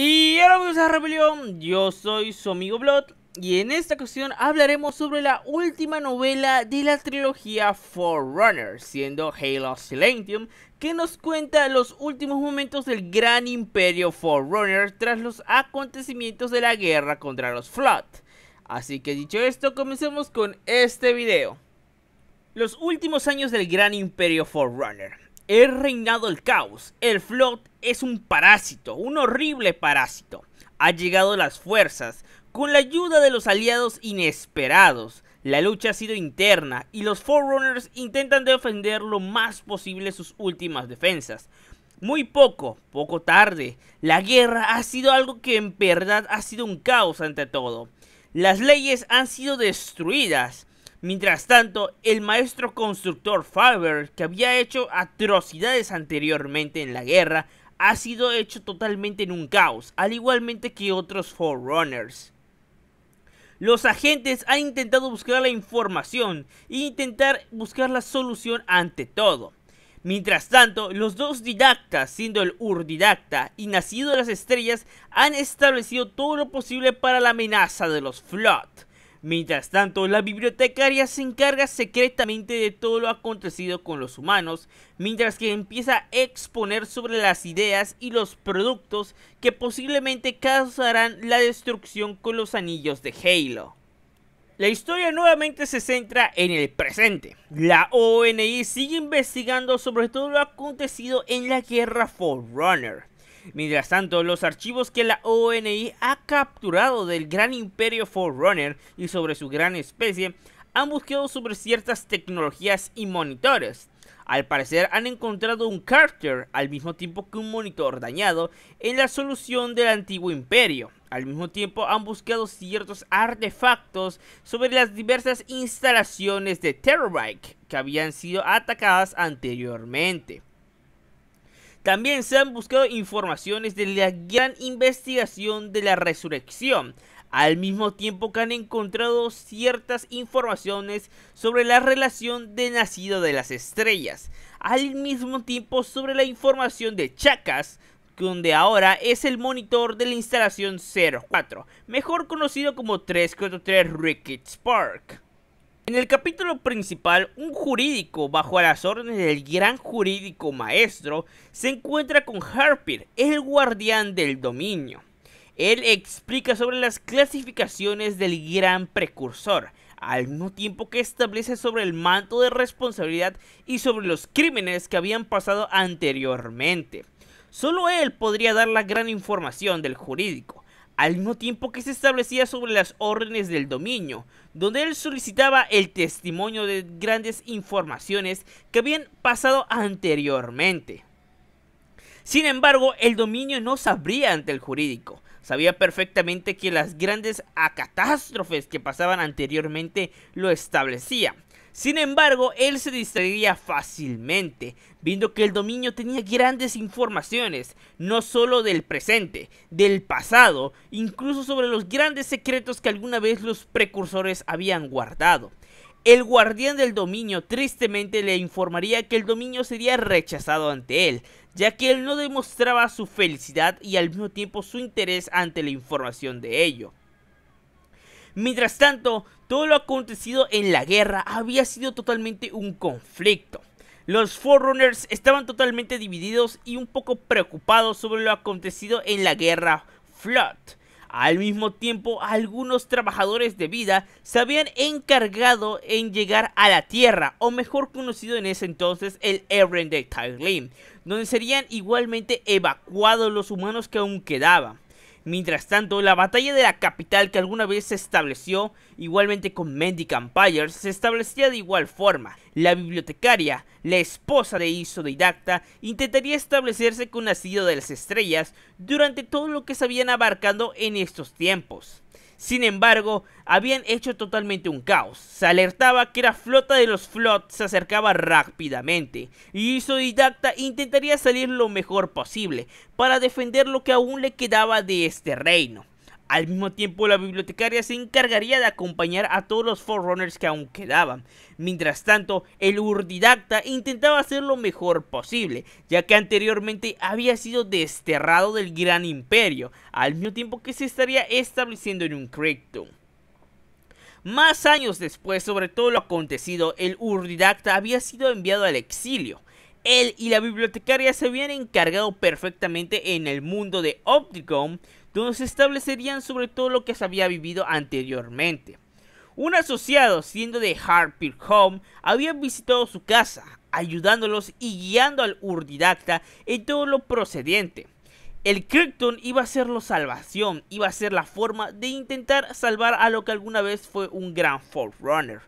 Y ahora amigos de Rebelión, yo soy su amigo Blood y en esta ocasión hablaremos sobre la última novela de la trilogía Forerunner, siendo Halo Silentium, que nos cuenta los últimos momentos del gran imperio Forerunner tras los acontecimientos de la guerra contra los Flood. Así que dicho esto, comencemos con este video. Los últimos años del gran imperio Forerunner. He reinado el caos. El Flood es un parásito, un horrible parásito. Ha llegado las fuerzas, con la ayuda de los aliados inesperados. La lucha ha sido interna y los Forerunners intentan defender lo más posible sus últimas defensas. Muy poco, poco tarde, la guerra ha sido algo que en verdad ha sido un caos ante todo. Las leyes han sido destruidas, Mientras tanto, el maestro constructor Faber, que había hecho atrocidades anteriormente en la guerra, ha sido hecho totalmente en un caos, al igualmente que otros Forerunners. Los agentes han intentado buscar la información e intentar buscar la solución ante todo. Mientras tanto, los dos didactas, siendo el Urdidacta y Nacido de las Estrellas, han establecido todo lo posible para la amenaza de los Flood. Mientras tanto, la bibliotecaria se encarga secretamente de todo lo acontecido con los humanos, mientras que empieza a exponer sobre las ideas y los productos que posiblemente causarán la destrucción con los anillos de Halo. La historia nuevamente se centra en el presente. La ONI sigue investigando sobre todo lo acontecido en la guerra Forerunner. Mientras tanto, los archivos que la ONI ha capturado del gran imperio Forerunner y sobre su gran especie han buscado sobre ciertas tecnologías y monitores. Al parecer han encontrado un carter al mismo tiempo que un monitor dañado en la solución del antiguo imperio. Al mismo tiempo han buscado ciertos artefactos sobre las diversas instalaciones de Terrorbike que habían sido atacadas anteriormente. También se han buscado informaciones de la gran investigación de la resurrección, al mismo tiempo que han encontrado ciertas informaciones sobre la relación de nacido de las estrellas, al mismo tiempo sobre la información de Chacas, donde ahora es el monitor de la instalación 04, mejor conocido como 343 Ricketts Park. En el capítulo principal, un jurídico bajo las órdenes del gran jurídico maestro se encuentra con Harper, el guardián del dominio. Él explica sobre las clasificaciones del gran precursor, al mismo tiempo que establece sobre el manto de responsabilidad y sobre los crímenes que habían pasado anteriormente. Solo él podría dar la gran información del jurídico, al mismo tiempo que se establecía sobre las órdenes del dominio, donde él solicitaba el testimonio de grandes informaciones que habían pasado anteriormente. Sin embargo, el dominio no sabría ante el jurídico. Sabía perfectamente que las grandes catástrofes que pasaban anteriormente lo establecían sin embargo, él se distraería fácilmente, viendo que el dominio tenía grandes informaciones, no solo del presente, del pasado, incluso sobre los grandes secretos que alguna vez los precursores habían guardado. El guardián del dominio tristemente le informaría que el dominio sería rechazado ante él, ya que él no demostraba su felicidad y al mismo tiempo su interés ante la información de ello. Mientras tanto, todo lo acontecido en la guerra había sido totalmente un conflicto. Los Forerunners estaban totalmente divididos y un poco preocupados sobre lo acontecido en la guerra Flood. Al mismo tiempo, algunos trabajadores de vida se habían encargado en llegar a la Tierra, o mejor conocido en ese entonces el Eren de donde serían igualmente evacuados los humanos que aún quedaban. Mientras tanto, la batalla de la capital que alguna vez se estableció igualmente con Mendic Empires, se establecía de igual forma. La bibliotecaria, la esposa de Didacta, intentaría establecerse con la de las Estrellas durante todo lo que se habían abarcando en estos tiempos. Sin embargo, habían hecho totalmente un caos. Se alertaba que la flota de los Flots se acercaba rápidamente, y Didacta intentaría salir lo mejor posible para defender lo que aún le quedaba de este reino. Al mismo tiempo, la bibliotecaria se encargaría de acompañar a todos los Forerunners que aún quedaban. Mientras tanto, el urdidacta intentaba hacer lo mejor posible, ya que anteriormente había sido desterrado del Gran Imperio, al mismo tiempo que se estaría estableciendo en un Crypto. Más años después, sobre todo lo acontecido, el urdidacta había sido enviado al exilio. Él y la bibliotecaria se habían encargado perfectamente en el mundo de Opticom donde se establecerían sobre todo lo que se había vivido anteriormente. Un asociado, siendo de Harper Home, había visitado su casa, ayudándolos y guiando al urdidacta en todo lo procedente. El Krypton iba a ser la salvación, iba a ser la forma de intentar salvar a lo que alguna vez fue un gran Forerunner.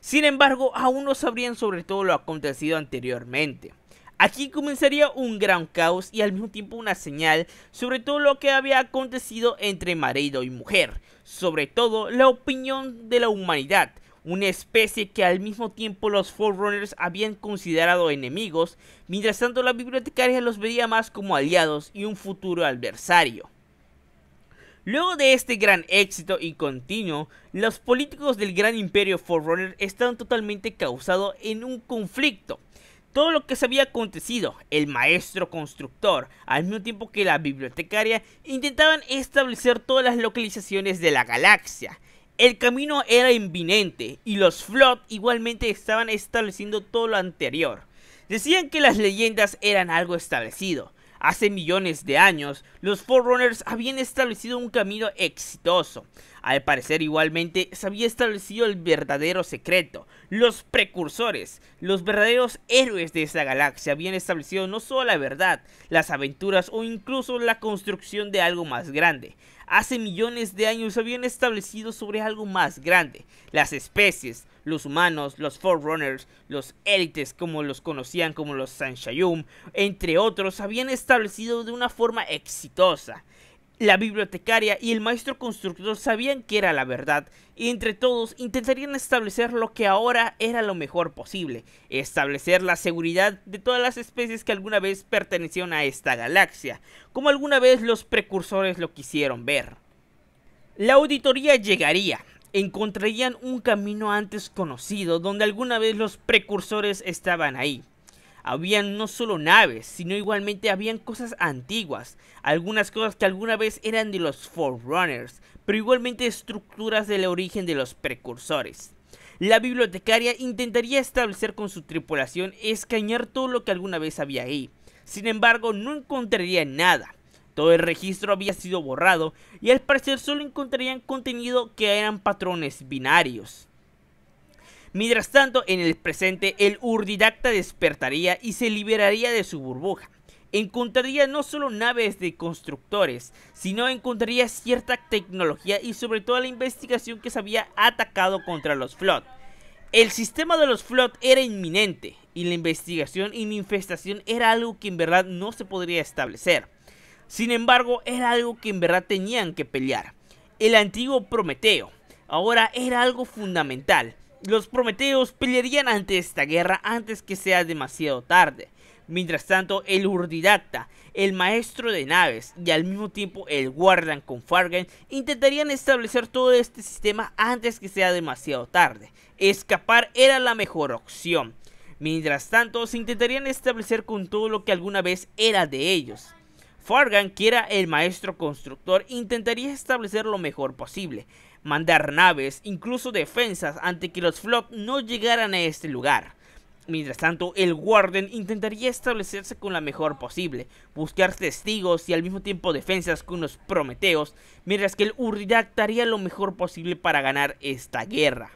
Sin embargo, aún no sabrían sobre todo lo acontecido anteriormente. Aquí comenzaría un gran caos y al mismo tiempo una señal sobre todo lo que había acontecido entre marido y mujer, sobre todo la opinión de la humanidad, una especie que al mismo tiempo los Forerunners habían considerado enemigos, mientras tanto la bibliotecaria los veía más como aliados y un futuro adversario. Luego de este gran éxito y continuo, los políticos del gran imperio Forerunner estaban totalmente causados en un conflicto, todo lo que se había acontecido. El maestro constructor, al mismo tiempo que la bibliotecaria, intentaban establecer todas las localizaciones de la galaxia. El camino era inminente y los Flood igualmente estaban estableciendo todo lo anterior. Decían que las leyendas eran algo establecido, Hace millones de años, los Forerunners habían establecido un camino exitoso. Al parecer igualmente se había establecido el verdadero secreto. Los precursores, los verdaderos héroes de esta galaxia habían establecido no solo la verdad, las aventuras o incluso la construcción de algo más grande. Hace millones de años habían establecido sobre algo más grande, las especies, los humanos, los Forerunners, los élites como los conocían como los Sanshayum, entre otros, habían establecido de una forma exitosa. La bibliotecaria y el maestro constructor sabían que era la verdad y entre todos intentarían establecer lo que ahora era lo mejor posible, establecer la seguridad de todas las especies que alguna vez pertenecieron a esta galaxia, como alguna vez los precursores lo quisieron ver. La auditoría llegaría, encontrarían un camino antes conocido, donde alguna vez los precursores estaban ahí. Habían no solo naves, sino igualmente habían cosas antiguas, algunas cosas que alguna vez eran de los Forerunners, pero igualmente estructuras del origen de los precursores. La bibliotecaria intentaría establecer con su tripulación escañar todo lo que alguna vez había ahí, sin embargo no encontraría nada. Todo el registro había sido borrado y al parecer solo encontrarían contenido que eran patrones binarios. Mientras tanto, en el presente, el urdidacta despertaría y se liberaría de su burbuja. Encontraría no solo naves de constructores, sino encontraría cierta tecnología y sobre todo la investigación que se había atacado contra los Flood. El sistema de los Flood era inminente y la investigación y la infestación era algo que en verdad no se podría establecer. Sin embargo, era algo que en verdad tenían que pelear. El antiguo Prometeo ahora era algo fundamental. Los Prometeos pelearían ante esta guerra antes que sea demasiado tarde. Mientras tanto, el Urdidacta, el maestro de naves y al mismo tiempo el Guardian con Fargan intentarían establecer todo este sistema antes que sea demasiado tarde. Escapar era la mejor opción. Mientras tanto, se intentarían establecer con todo lo que alguna vez era de ellos. Fargan, que era el maestro constructor, intentaría establecer lo mejor posible, mandar naves, incluso defensas, ante que los Flock no llegaran a este lugar. Mientras tanto, el Warden intentaría establecerse con la mejor posible, buscar testigos y al mismo tiempo defensas con los Prometeos, mientras que el Urridac haría lo mejor posible para ganar esta guerra.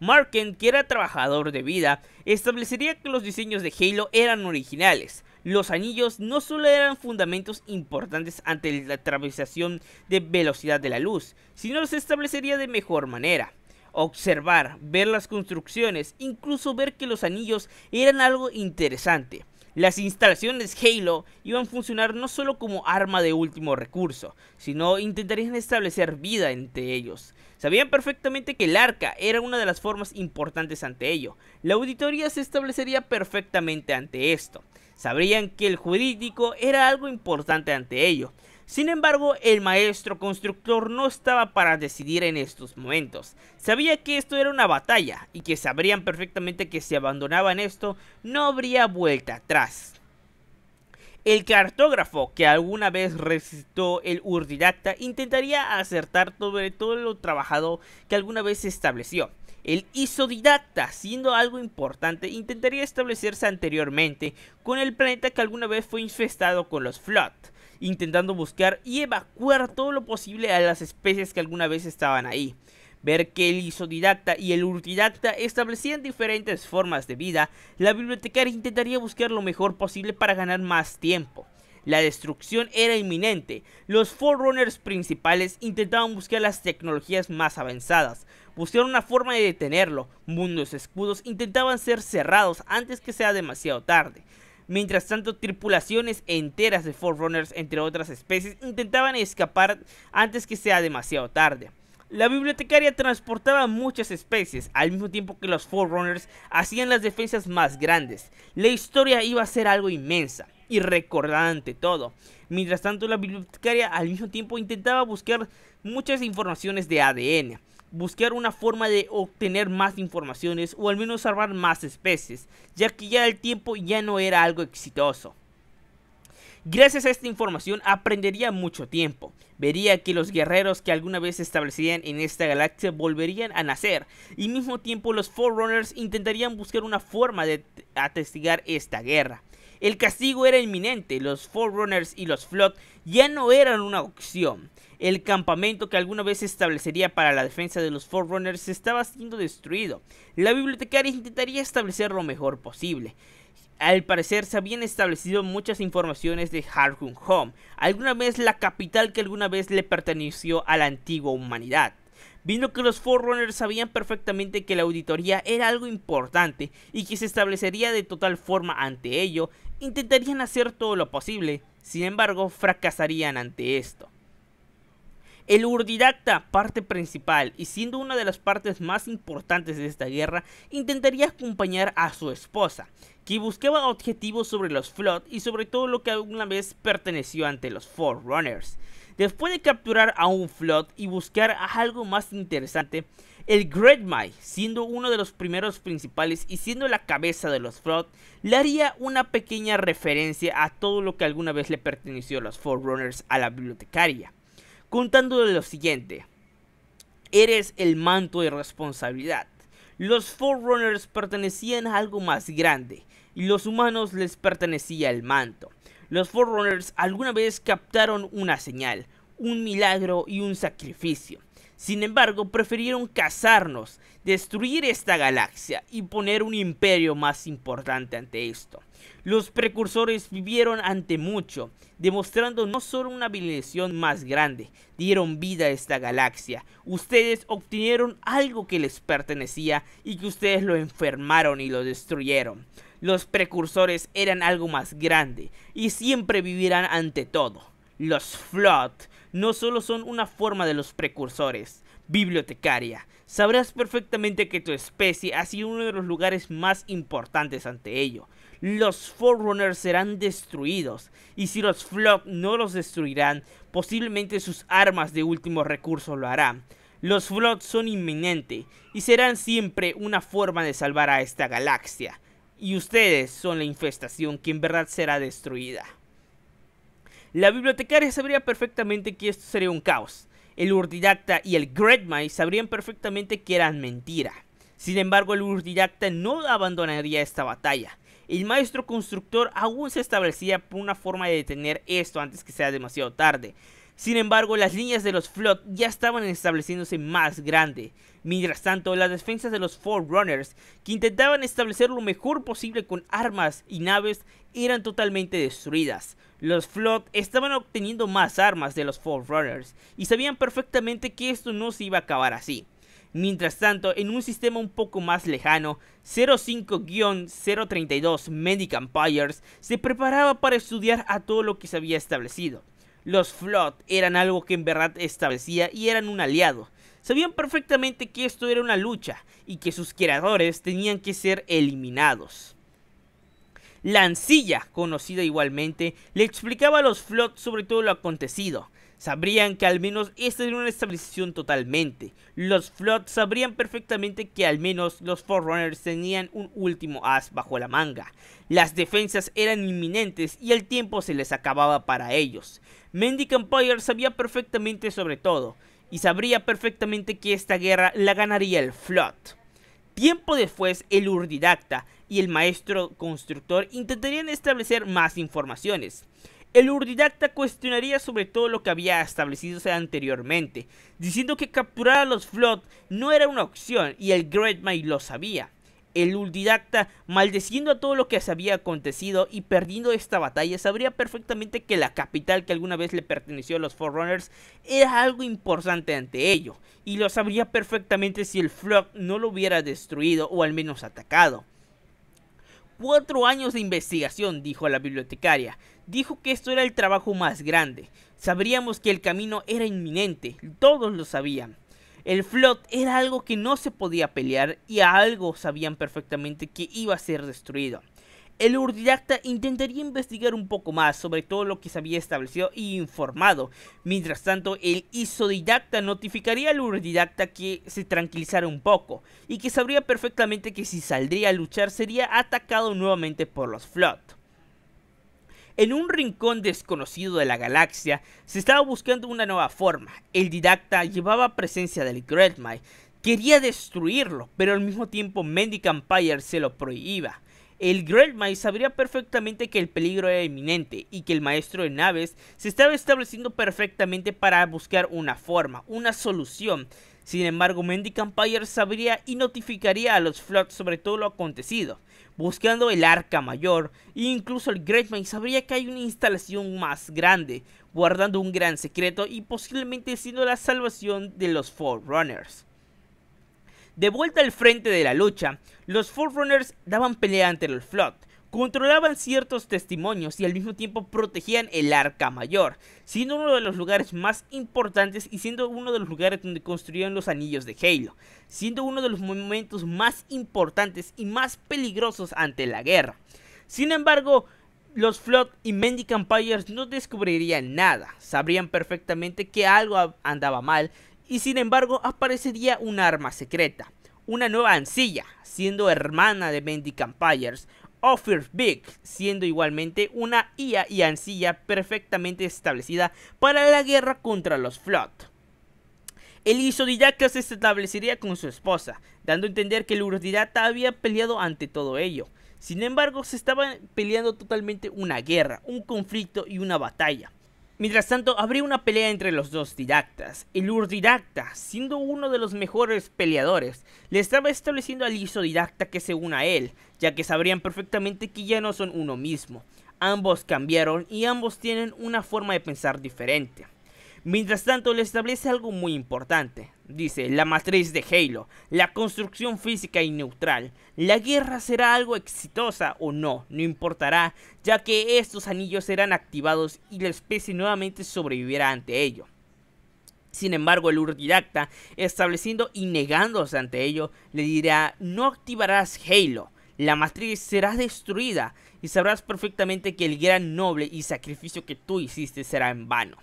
Marken, que era trabajador de vida, establecería que los diseños de Halo eran originales, los anillos no solo eran fundamentos importantes ante la atravesación de velocidad de la luz, sino los establecería de mejor manera. Observar, ver las construcciones, incluso ver que los anillos eran algo interesante. Las instalaciones Halo iban a funcionar no solo como arma de último recurso, sino intentarían establecer vida entre ellos. Sabían perfectamente que el arca era una de las formas importantes ante ello. La auditoría se establecería perfectamente ante esto sabrían que el jurídico era algo importante ante ello. Sin embargo, el maestro constructor no estaba para decidir en estos momentos. Sabía que esto era una batalla y que sabrían perfectamente que si abandonaban esto no habría vuelta atrás. El cartógrafo que alguna vez resistó el Urdidacta intentaría acertar sobre todo lo trabajado que alguna vez se estableció. El isodidacta, siendo algo importante, intentaría establecerse anteriormente con el planeta que alguna vez fue infestado con los Flood, intentando buscar y evacuar todo lo posible a las especies que alguna vez estaban ahí. Ver que el isodidacta y el urtidacta establecían diferentes formas de vida, la bibliotecaria intentaría buscar lo mejor posible para ganar más tiempo. La destrucción era inminente. Los Forerunners principales intentaban buscar las tecnologías más avanzadas, Pusieron una forma de detenerlo. Mundos escudos intentaban ser cerrados antes que sea demasiado tarde. Mientras tanto, tripulaciones enteras de Forerunners, entre otras especies, intentaban escapar antes que sea demasiado tarde. La bibliotecaria transportaba muchas especies, al mismo tiempo que los Forerunners hacían las defensas más grandes. La historia iba a ser algo inmensa y recordada ante todo. Mientras tanto, la bibliotecaria al mismo tiempo intentaba buscar muchas informaciones de ADN buscar una forma de obtener más informaciones o al menos salvar más especies, ya que ya el tiempo ya no era algo exitoso. Gracias a esta información aprendería mucho tiempo. Vería que los guerreros que alguna vez se establecían en esta galaxia volverían a nacer y mismo tiempo los Forerunners intentarían buscar una forma de atestigar esta guerra. El castigo era inminente, los Forerunners y los Flood ya no eran una opción. El campamento que alguna vez se establecería para la defensa de los Forerunners estaba siendo destruido. La bibliotecaria intentaría establecer lo mejor posible. Al parecer se habían establecido muchas informaciones de Harkun Home, alguna vez la capital que alguna vez le perteneció a la antigua humanidad viendo que los Forerunners sabían perfectamente que la auditoría era algo importante y que se establecería de total forma ante ello, intentarían hacer todo lo posible, sin embargo fracasarían ante esto. El Urdidacta, parte principal y siendo una de las partes más importantes de esta guerra, intentaría acompañar a su esposa, que buscaba objetivos sobre los Flood y sobre todo lo que alguna vez perteneció ante los Forerunners. Después de capturar a un Flood y buscar algo más interesante, el Great Mai, siendo uno de los primeros principales y siendo la cabeza de los Flood, le haría una pequeña referencia a todo lo que alguna vez le perteneció a los Forerunners a la bibliotecaria, contándole lo siguiente. Eres el manto de responsabilidad. Los Forerunners pertenecían a algo más grande y los humanos les pertenecía el manto los Forerunners alguna vez captaron una señal, un milagro y un sacrificio. Sin embargo, prefirieron cazarnos, destruir esta galaxia y poner un imperio más importante ante esto. Los precursores vivieron ante mucho, demostrando no solo una habilitación más grande, dieron vida a esta galaxia. Ustedes obtuvieron algo que les pertenecía y que ustedes lo enfermaron y lo destruyeron los precursores eran algo más grande y siempre vivirán ante todo. Los Flood no solo son una forma de los precursores, bibliotecaria. Sabrás perfectamente que tu especie ha sido uno de los lugares más importantes ante ello. Los Forerunners serán destruidos, y si los Flood no los destruirán, posiblemente sus armas de último recurso lo harán. Los Flood son inminente, y serán siempre una forma de salvar a esta galaxia y ustedes son la infestación que en verdad será destruida. La bibliotecaria sabría perfectamente que esto sería un caos. El urdidacta y el Gretmai sabrían perfectamente que eran mentira. Sin embargo, el urdidacta no abandonaría esta batalla. El maestro constructor aún se establecía por una forma de detener esto antes que sea demasiado tarde. Sin embargo, las líneas de los Flood ya estaban estableciéndose más grande. Mientras tanto, las defensas de los Forerunners, que intentaban establecer lo mejor posible con armas y naves, eran totalmente destruidas. Los Flood estaban obteniendo más armas de los Forerunners y sabían perfectamente que esto no se iba a acabar así. Mientras tanto, en un sistema un poco más lejano, 05-032 Medic Empires se preparaba para estudiar a todo lo que se había establecido. Los Flood eran algo que en verdad establecía y eran un aliado, Sabían perfectamente que esto era una lucha y que sus creadores tenían que ser eliminados. Lancilla, conocida igualmente, le explicaba a los Flood sobre todo lo acontecido. Sabrían que al menos esta era una estabilización totalmente. Los Flood sabrían perfectamente que al menos los Forerunners tenían un último as bajo la manga. Las defensas eran inminentes y el tiempo se les acababa para ellos. Mendic Empire sabía perfectamente sobre todo, y sabría perfectamente que esta guerra la ganaría el Flot. Tiempo después, el Urdidacta y el maestro constructor intentarían establecer más informaciones. El Urdidacta cuestionaría sobre todo lo que había establecido anteriormente, diciendo que capturar a los Flood no era una opción y el Great lo sabía. El Uldidacta, maldeciendo a todo lo que se había acontecido y perdiendo esta batalla, sabría perfectamente que la capital que alguna vez le perteneció a los Forerunners era algo importante ante ello, y lo sabría perfectamente si el Flock no lo hubiera destruido o al menos atacado. Cuatro años de investigación, dijo la bibliotecaria. Dijo que esto era el trabajo más grande. Sabríamos que el camino era inminente, todos lo sabían. El flot era algo que no se podía pelear y a algo sabían perfectamente que iba a ser destruido. El Urdidacta intentaría investigar un poco más sobre todo lo que se había establecido e informado. Mientras tanto, el Isodidacta notificaría al Urdidacta que se tranquilizara un poco y que sabría perfectamente que si saldría a luchar sería atacado nuevamente por los Flot. En un rincón desconocido de la galaxia se estaba buscando una nueva forma. El didacta llevaba presencia del Gretmai. Quería destruirlo, pero al mismo tiempo Mendic Empire se lo prohibía. El Gretmai sabría perfectamente que el peligro era inminente y que el maestro de naves se estaba estableciendo perfectamente para buscar una forma, una solución sin embargo, Mandy Empire sabría y notificaría a los Flood sobre todo lo acontecido, buscando el arca mayor, e incluso el Greatman sabría que hay una instalación más grande, guardando un gran secreto y posiblemente siendo la salvación de los Forerunners. De vuelta al frente de la lucha, los Forerunners daban pelea ante los Flood, controlaban ciertos testimonios y al mismo tiempo protegían el arca mayor, siendo uno de los lugares más importantes y siendo uno de los lugares donde construían los anillos de Halo, siendo uno de los momentos más importantes y más peligrosos ante la guerra. Sin embargo, los Flood y Mendic Empires no descubrirían nada, sabrían perfectamente que algo andaba mal y sin embargo aparecería una arma secreta, una nueva ancilla, siendo hermana de Mendic Offer Big, siendo igualmente una IA y ancilla perfectamente establecida para la guerra contra los Flood. El isodidacta se establecería con su esposa, dando a entender que el Urdidata había peleado ante todo ello. Sin embargo, se estaba peleando totalmente una guerra, un conflicto y una batalla. Mientras tanto, habría una pelea entre los dos didactas. El urdidacta, siendo uno de los mejores peleadores, le estaba estableciendo al isodidacta que se una a él, ya que sabrían perfectamente que ya no son uno mismo. Ambos cambiaron y ambos tienen una forma de pensar diferente. Mientras tanto, le establece algo muy importante. Dice, la matriz de Halo, la construcción física y neutral. La guerra será algo exitosa o no, no importará, ya que estos anillos serán activados y la especie nuevamente sobrevivirá ante ello. Sin embargo, el Urdidacta, estableciendo y negándose ante ello, le dirá, no activarás Halo, la matriz será destruida y sabrás perfectamente que el gran noble y sacrificio que tú hiciste será en vano.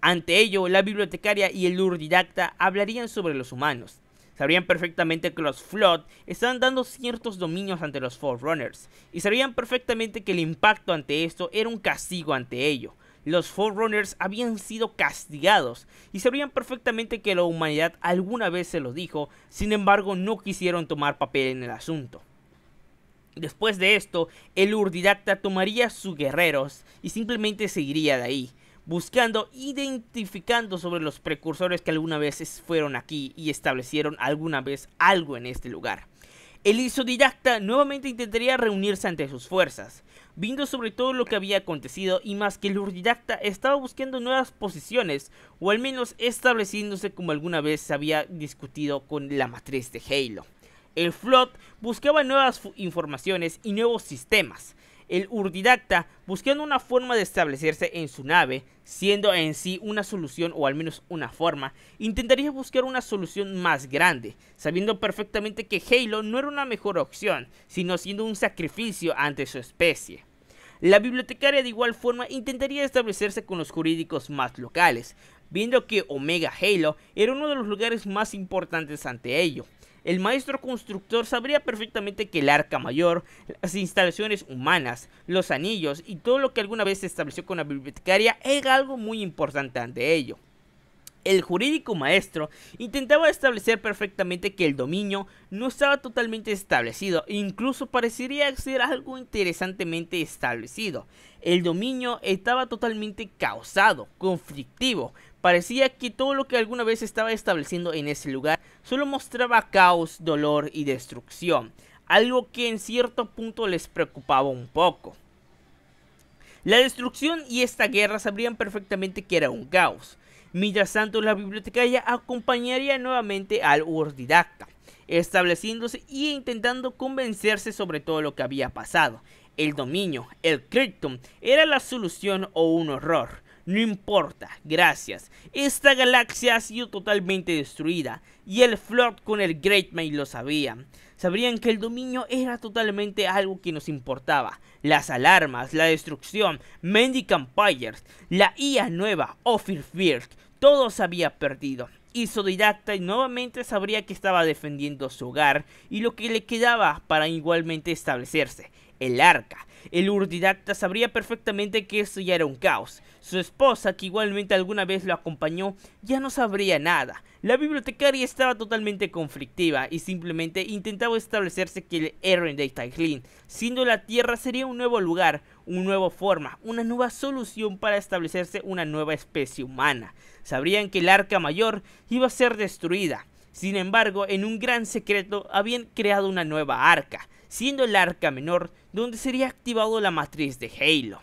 Ante ello, la bibliotecaria y el urdidacta hablarían sobre los humanos. Sabrían perfectamente que los Flood estaban dando ciertos dominios ante los Forerunners, y sabrían perfectamente que el impacto ante esto era un castigo ante ello. Los Forerunners habían sido castigados, y sabrían perfectamente que la humanidad alguna vez se lo dijo, sin embargo no quisieron tomar papel en el asunto. Después de esto, el Urdidacta tomaría sus guerreros y simplemente seguiría de ahí buscando, identificando sobre los precursores que alguna vez fueron aquí y establecieron alguna vez algo en este lugar. El isodidacta nuevamente intentaría reunirse ante sus fuerzas, viendo sobre todo lo que había acontecido y más que el urdidacta estaba buscando nuevas posiciones o al menos estableciéndose como alguna vez se había discutido con la matriz de Halo. El Flot buscaba nuevas informaciones y nuevos sistemas, el urdidacta buscando una forma de establecerse en su nave, siendo en sí una solución o al menos una forma, intentaría buscar una solución más grande, sabiendo perfectamente que Halo no era una mejor opción, sino siendo un sacrificio ante su especie. La bibliotecaria de igual forma intentaría establecerse con los jurídicos más locales, viendo que Omega Halo era uno de los lugares más importantes ante ello, el maestro constructor sabría perfectamente que el arca mayor, las instalaciones humanas, los anillos y todo lo que alguna vez se estableció con la bibliotecaria era algo muy importante ante ello. El jurídico maestro intentaba establecer perfectamente que el dominio no estaba totalmente establecido, incluso parecería ser algo interesantemente establecido. El dominio estaba totalmente causado, conflictivo, Parecía que todo lo que alguna vez estaba estableciendo en ese lugar solo mostraba caos, dolor y destrucción, algo que en cierto punto les preocupaba un poco. La destrucción y esta guerra sabrían perfectamente que era un caos. Mientras tanto, la bibliotecaria acompañaría nuevamente al Urdidacta, estableciéndose e intentando convencerse sobre todo lo que había pasado. El dominio, el Krypton, era la solución o un horror. No importa, gracias. Esta galaxia ha sido totalmente destruida y el Flood con el Great May lo sabían. Sabrían que el dominio era totalmente algo que nos importaba. Las alarmas, la destrucción, Mendicant Empires, la IA nueva, Ophir todo se había perdido. Isodidacta y nuevamente sabría que estaba defendiendo su hogar y lo que le quedaba para igualmente establecerse, el arca, el urdidacta sabría perfectamente que esto ya era un caos. Su esposa, que igualmente alguna vez lo acompañó, ya no sabría nada. La bibliotecaria estaba totalmente conflictiva y simplemente intentaba establecerse que el de Tailin, siendo la Tierra, sería un nuevo lugar, una nueva forma, una nueva solución para establecerse una nueva especie humana. Sabrían que el Arca Mayor iba a ser destruida. Sin embargo, en un gran secreto habían creado una nueva arca, siendo el arca menor donde sería activado la matriz de Halo.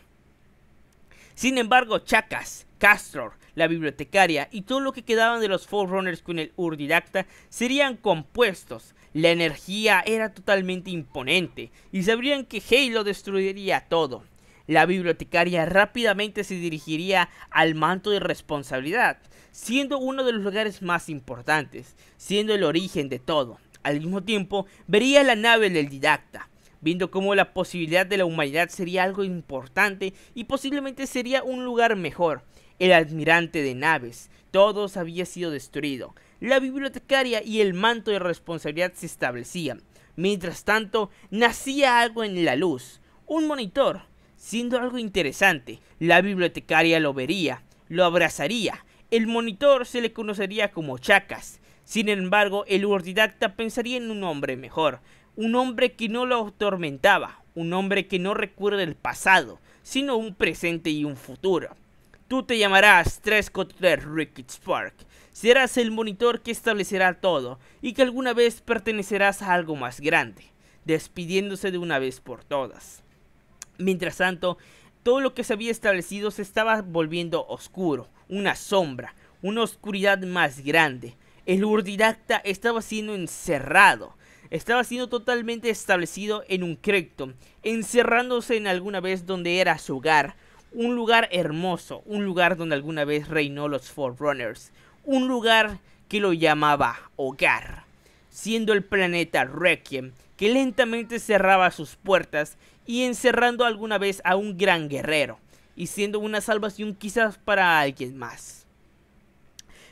Sin embargo, Chacas, Castor, la bibliotecaria y todo lo que quedaban de los Forerunners con el Urdidacta serían compuestos. La energía era totalmente imponente y sabrían que Halo destruiría todo. La bibliotecaria rápidamente se dirigiría al manto de responsabilidad, siendo uno de los lugares más importantes, siendo el origen de todo. Al mismo tiempo, vería la nave del didacta, viendo cómo la posibilidad de la humanidad sería algo importante y posiblemente sería un lugar mejor. El almirante de naves, todos había sido destruido. La bibliotecaria y el manto de responsabilidad se establecían. Mientras tanto, nacía algo en la luz, un monitor, siendo algo interesante. La bibliotecaria lo vería, lo abrazaría. El monitor se le conocería como Chacas. Sin embargo, el Urdidacta pensaría en un hombre mejor, un hombre que no lo atormentaba, un hombre que no recuerda el pasado, sino un presente y un futuro. Tú te llamarás Trescott Ricketts Park. Serás el monitor que establecerá todo y que alguna vez pertenecerás a algo más grande, despidiéndose de una vez por todas. Mientras tanto, todo lo que se había establecido se estaba volviendo oscuro, una sombra, una oscuridad más grande, el Urdidacta estaba siendo encerrado, estaba siendo totalmente establecido en un cripto, encerrándose en alguna vez donde era su hogar, un lugar hermoso, un lugar donde alguna vez reinó los Forerunners, un lugar que lo llamaba hogar, siendo el planeta Requiem, que lentamente cerraba sus puertas y encerrando alguna vez a un gran guerrero, y siendo una salvación quizás para alguien más.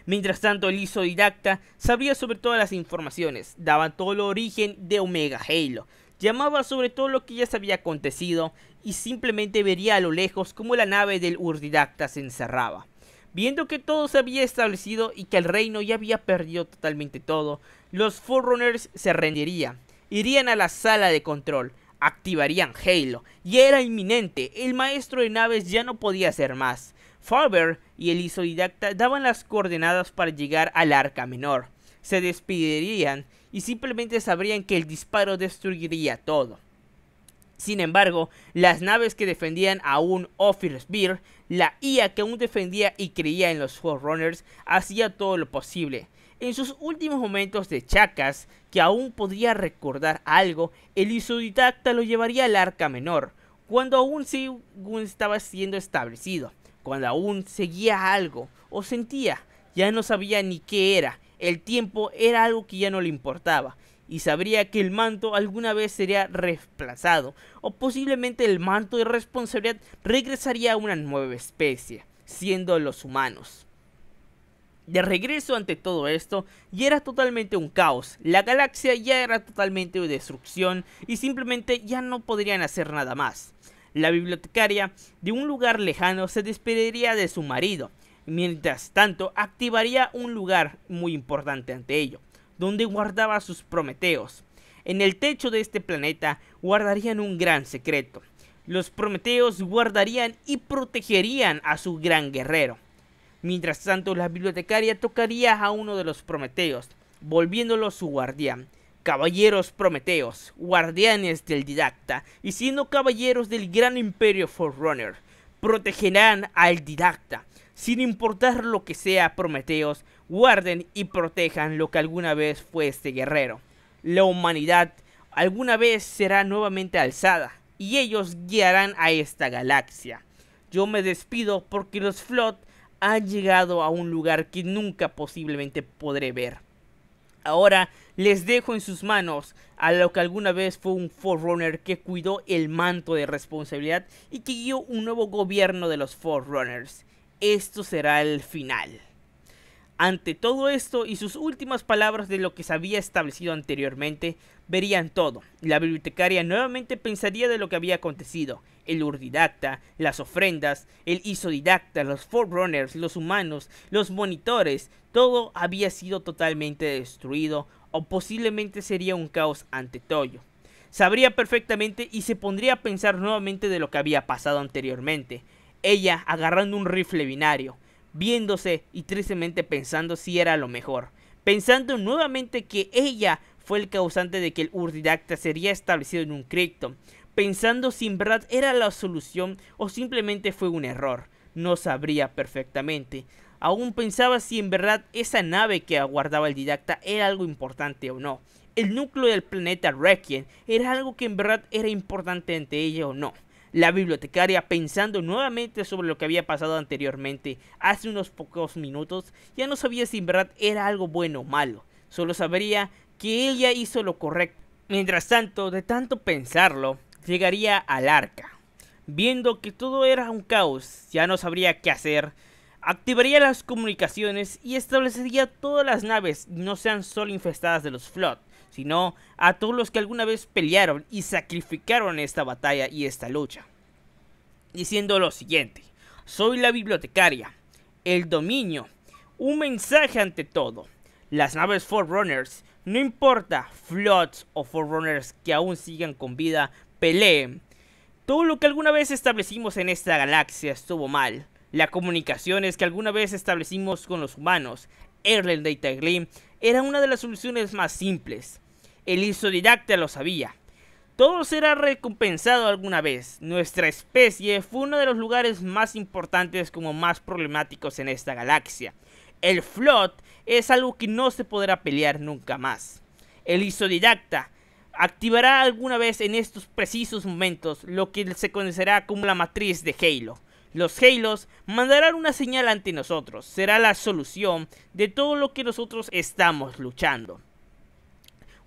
Mientras tanto, el Didacta sabía sobre todas las informaciones, daba todo el origen de Omega Halo, llamaba sobre todo lo que ya se había acontecido y simplemente vería a lo lejos cómo la nave del Urdidacta se encerraba. Viendo que todo se había establecido y que el reino ya había perdido totalmente todo, los Forerunners se rendirían, irían a la sala de control, activarían Halo, y era inminente, el maestro de naves ya no podía hacer más. Farber y el isodidacta daban las coordenadas para llegar al arca menor. Se despedirían y simplemente sabrían que el disparo destruiría todo. Sin embargo, las naves que defendían aún Spear, la IA que aún defendía y creía en los Forerunners, hacía todo lo posible. En sus últimos momentos de Chacas, que aún podría recordar algo, el isodidacta lo llevaría al Arca Menor, cuando aún, si estaba siendo establecido cuando aún seguía algo o sentía, ya no sabía ni qué era, el tiempo era algo que ya no le importaba, y sabría que el manto alguna vez sería reemplazado, o posiblemente el manto de responsabilidad regresaría a una nueva especie, siendo los humanos. De regreso ante todo esto, ya era totalmente un caos, la galaxia ya era totalmente de destrucción y simplemente ya no podrían hacer nada más. La bibliotecaria de un lugar lejano se despediría de su marido, mientras tanto activaría un lugar muy importante ante ello, donde guardaba sus prometeos. En el techo de este planeta guardarían un gran secreto. Los prometeos guardarían y protegerían a su gran guerrero. Mientras tanto, la bibliotecaria tocaría a uno de los prometeos, volviéndolo su guardián caballeros prometeos, guardianes del didacta, y siendo caballeros del gran imperio Forerunner, protegerán al didacta, sin importar lo que sea Prometeos, guarden y protejan lo que alguna vez fue este guerrero. La humanidad alguna vez será nuevamente alzada, y ellos guiarán a esta galaxia. Yo me despido porque los Flot han llegado a un lugar que nunca posiblemente podré ver. Ahora les dejo en sus manos a lo que alguna vez fue un Forerunner que cuidó el manto de responsabilidad y que guió un nuevo gobierno de los Forerunners. Esto será el final. Ante todo esto y sus últimas palabras de lo que se había establecido anteriormente, verían todo. La bibliotecaria nuevamente pensaría de lo que había acontecido el urdidacta, las ofrendas, el isodidacta, los forerunners, los humanos, los monitores, todo había sido totalmente destruido o posiblemente sería un caos ante Toyo. Sabría perfectamente y se pondría a pensar nuevamente de lo que había pasado anteriormente, ella agarrando un rifle binario, viéndose y tristemente pensando si era lo mejor, pensando nuevamente que ella fue el causante de que el Urdidacta sería establecido en un Krypton, pensando si en verdad era la solución o simplemente fue un error. No sabría perfectamente. Aún pensaba si en verdad esa nave que aguardaba el didacta era algo importante o no. El núcleo del planeta Requiem era algo que en verdad era importante ante ella o no. La bibliotecaria, pensando nuevamente sobre lo que había pasado anteriormente hace unos pocos minutos, ya no sabía si en verdad era algo bueno o malo. Solo sabría que ella hizo lo correcto. Mientras tanto, de tanto pensarlo, llegaría al arca. Viendo que todo era un caos, ya no sabría qué hacer, activaría las comunicaciones y establecería todas las naves no sean solo infestadas de los Flood, sino a todos los que alguna vez pelearon y sacrificaron esta batalla y esta lucha. Diciendo lo siguiente, soy la bibliotecaria, el dominio, un mensaje ante todo. Las naves Forerunners, no importa Flots o Forerunners que aún sigan con vida, Pelé. Todo lo que alguna vez establecimos en esta galaxia estuvo mal. Las comunicaciones que alguna vez establecimos con los humanos, Erlen de Itaglin, era una de las soluciones más simples. El isodidacta lo sabía. Todo será recompensado alguna vez. Nuestra especie fue uno de los lugares más importantes como más problemáticos en esta galaxia. El flot es algo que no se podrá pelear nunca más. El isodidacta activará alguna vez en estos precisos momentos lo que se conocerá como la matriz de Halo. Los Halos mandarán una señal ante nosotros, será la solución de todo lo que nosotros estamos luchando.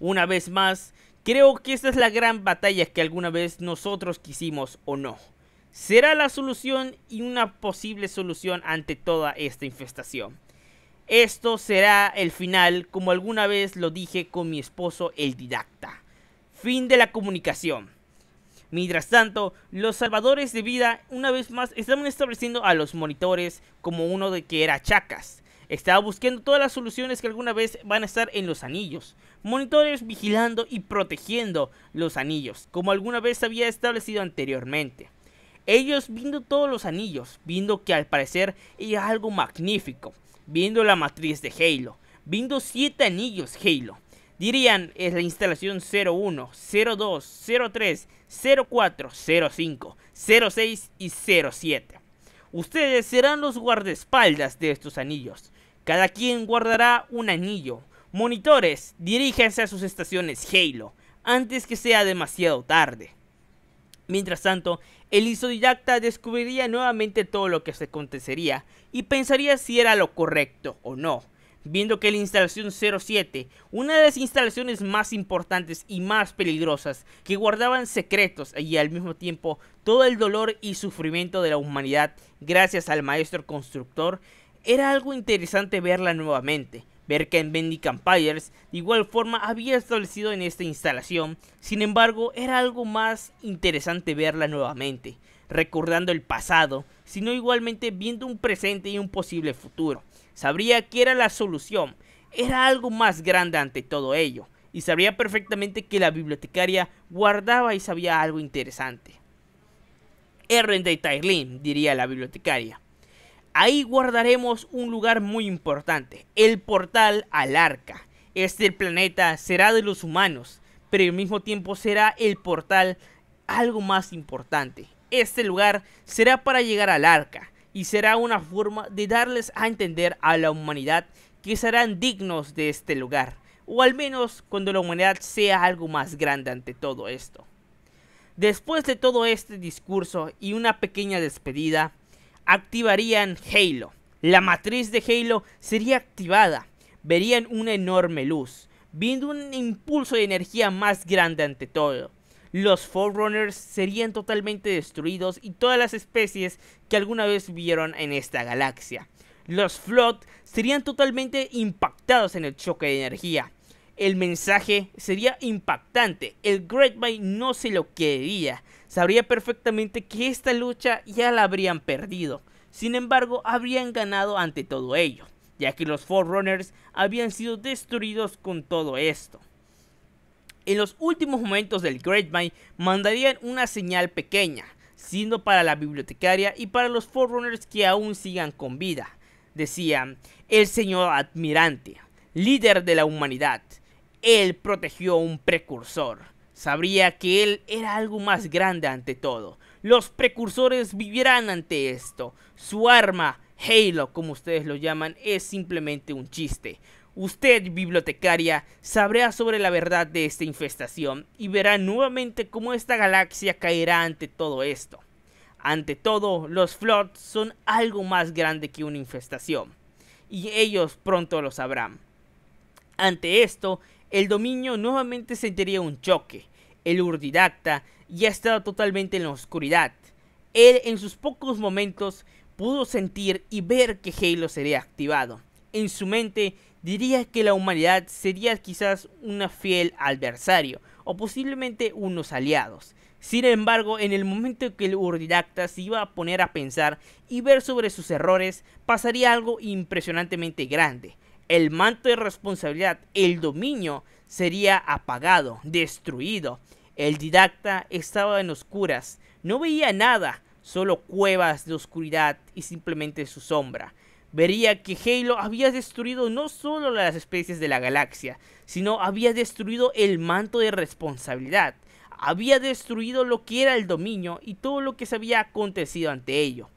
Una vez más, creo que esta es la gran batalla que alguna vez nosotros quisimos o no. Será la solución y una posible solución ante toda esta infestación. Esto será el final, como alguna vez lo dije con mi esposo el didacta fin de la comunicación. Mientras tanto, los salvadores de vida una vez más estaban estableciendo a los monitores como uno de que era chacas. Estaba buscando todas las soluciones que alguna vez van a estar en los anillos. Monitores vigilando y protegiendo los anillos, como alguna vez había establecido anteriormente. Ellos viendo todos los anillos, viendo que al parecer era algo magnífico, viendo la matriz de Halo, viendo siete anillos Halo, dirían es la instalación 01, 02, 03, 04, 05, 06 y 07. Ustedes serán los guardaespaldas de estos anillos. Cada quien guardará un anillo. Monitores, diríjanse a sus estaciones Halo antes que sea demasiado tarde. Mientras tanto, el isodidacta descubriría nuevamente todo lo que se acontecería y pensaría si era lo correcto o no viendo que la instalación 07, una de las instalaciones más importantes y más peligrosas, que guardaban secretos y al mismo tiempo todo el dolor y sufrimiento de la humanidad gracias al maestro constructor, era algo interesante verla nuevamente. Ver que en Bendy Empires de igual forma había establecido en esta instalación, sin embargo era algo más interesante verla nuevamente recordando el pasado, sino igualmente viendo un presente y un posible futuro. Sabría que era la solución, era algo más grande ante todo ello, y sabría perfectamente que la bibliotecaria guardaba y sabía algo interesante. Erren de diría la bibliotecaria. Ahí guardaremos un lugar muy importante, el portal al arca. Este planeta será de los humanos, pero al mismo tiempo será el portal algo más importante, este lugar será para llegar al arca y será una forma de darles a entender a la humanidad que serán dignos de este lugar, o al menos cuando la humanidad sea algo más grande ante todo esto. Después de todo este discurso y una pequeña despedida, activarían Halo. La matriz de Halo sería activada. Verían una enorme luz, viendo un impulso de energía más grande ante todo los Forerunners serían totalmente destruidos y todas las especies que alguna vez vivieron en esta galaxia. Los Flood serían totalmente impactados en el choque de energía. El mensaje sería impactante, el Great no se lo quería, sabría perfectamente que esta lucha ya la habrían perdido, sin embargo habrían ganado ante todo ello, ya que los Forerunners habían sido destruidos con todo esto en los últimos momentos del Great Mind mandarían una señal pequeña, siendo para la bibliotecaria y para los Forerunners que aún sigan con vida. Decía, el señor admirante, líder de la humanidad, él protegió un precursor. Sabría que él era algo más grande ante todo. Los precursores vivirán ante esto. Su arma, Halo, como ustedes lo llaman, es simplemente un chiste. Usted, bibliotecaria, sabrá sobre la verdad de esta infestación y verá nuevamente cómo esta galaxia caerá ante todo esto. Ante todo, los Flots son algo más grande que una infestación, y ellos pronto lo sabrán. Ante esto, el dominio nuevamente sentiría un choque. El urdidacta ya estaba totalmente en la oscuridad. Él en sus pocos momentos pudo sentir y ver que Halo sería activado en su mente diría que la humanidad sería quizás un fiel adversario o posiblemente unos aliados. Sin embargo, en el momento que el Urdidacta se iba a poner a pensar y ver sobre sus errores, pasaría algo impresionantemente grande. El manto de responsabilidad, el dominio, sería apagado, destruido. El didacta estaba en oscuras, no veía nada, solo cuevas de oscuridad y simplemente su sombra vería que Halo había destruido no solo las especies de la galaxia, sino había destruido el manto de responsabilidad, había destruido lo que era el dominio y todo lo que se había acontecido ante ello.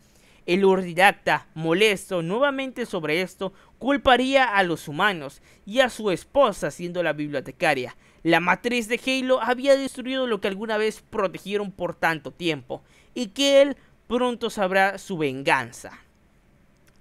El urdidacta, molesto nuevamente sobre esto, culparía a los humanos y a su esposa siendo la bibliotecaria. La matriz de Halo había destruido lo que alguna vez protegieron por tanto tiempo, y que él pronto sabrá su venganza.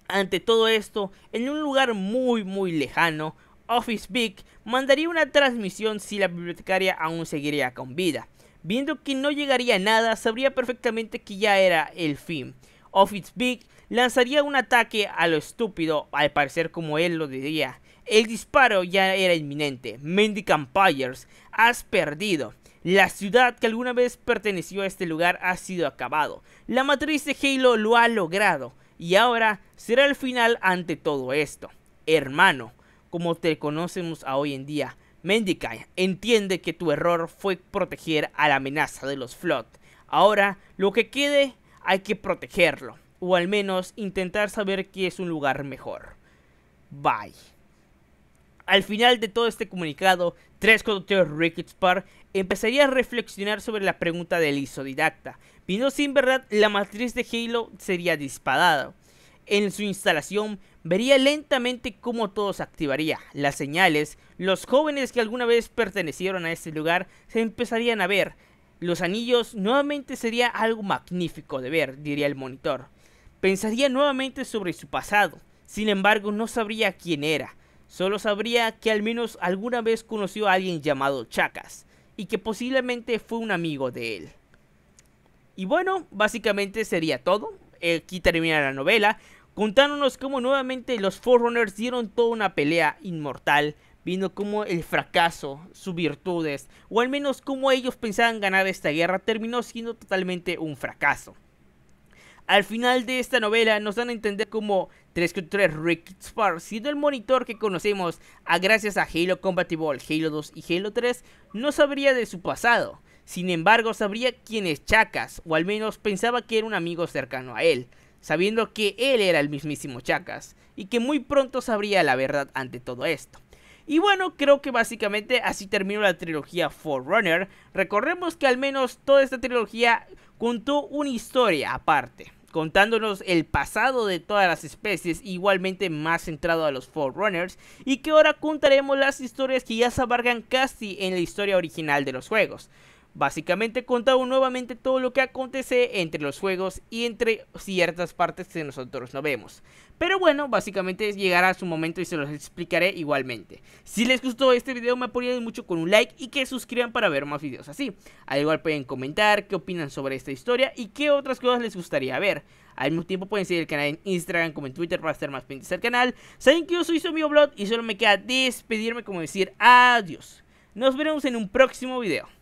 Ante todo esto, en un lugar muy muy lejano, Office Big mandaría una transmisión si la bibliotecaria aún seguiría con vida. Viendo que no llegaría nada, sabría perfectamente que ya era el fin. Office Big lanzaría un ataque a lo estúpido, al parecer como él lo diría. El disparo ya era inminente. Mendic Empires has perdido. La ciudad que alguna vez perteneció a este lugar ha sido acabado. La matriz de Halo lo ha logrado. Y ahora será el final ante todo esto. Hermano, como te conocemos a hoy en día, Mendicai entiende que tu error fue proteger a la amenaza de los Flood. Ahora, lo que quede, hay que protegerlo. O al menos intentar saber que es un lugar mejor. Bye. Al final de todo este comunicado, tres conductores Park empezaría a reflexionar sobre la pregunta del isodidacta, viendo sin verdad la matriz de Halo sería disparada. En su instalación, vería lentamente cómo todo se activaría. Las señales, los jóvenes que alguna vez pertenecieron a este lugar se empezarían a ver. Los anillos nuevamente sería algo magnífico de ver, diría el monitor. Pensaría nuevamente sobre su pasado, sin embargo no sabría quién era Solo sabría que al menos alguna vez conoció a alguien llamado Chacas y que posiblemente fue un amigo de él. Y bueno, básicamente sería todo. Aquí termina la novela, contándonos cómo nuevamente los Forerunners dieron toda una pelea inmortal, viendo cómo el fracaso, sus virtudes, o al menos cómo ellos pensaban ganar esta guerra, terminó siendo totalmente un fracaso. Al final de esta novela nos dan a entender como 3Q3 Rick Spar, siendo el monitor que conocemos a gracias a Halo Combat Halo 2 y Halo 3, no sabría de su pasado. Sin embargo, sabría quién es Chacas, o al menos pensaba que era un amigo cercano a él, sabiendo que él era el mismísimo Chacas, y que muy pronto sabría la verdad ante todo esto. Y bueno, creo que básicamente así terminó la trilogía Forerunner. Recordemos que al menos toda esta trilogía contó una historia aparte contándonos el pasado de todas las especies, igualmente más centrado a los Forerunners, y que ahora contaremos las historias que ya se abarcan casi en la historia original de los juegos. Básicamente contado nuevamente todo lo que acontece entre los juegos y entre ciertas partes que nosotros no vemos. Pero bueno, básicamente llegará su momento y se los explicaré igualmente. Si les gustó este video me apoyarían mucho con un like y que suscriban para ver más videos así. Al igual pueden comentar qué opinan sobre esta historia y qué otras cosas les gustaría ver. Al mismo tiempo pueden seguir el canal en Instagram como en Twitter para estar más pendientes al canal. Saben que yo soy su amigo y solo me queda despedirme como decir adiós. Nos veremos en un próximo video.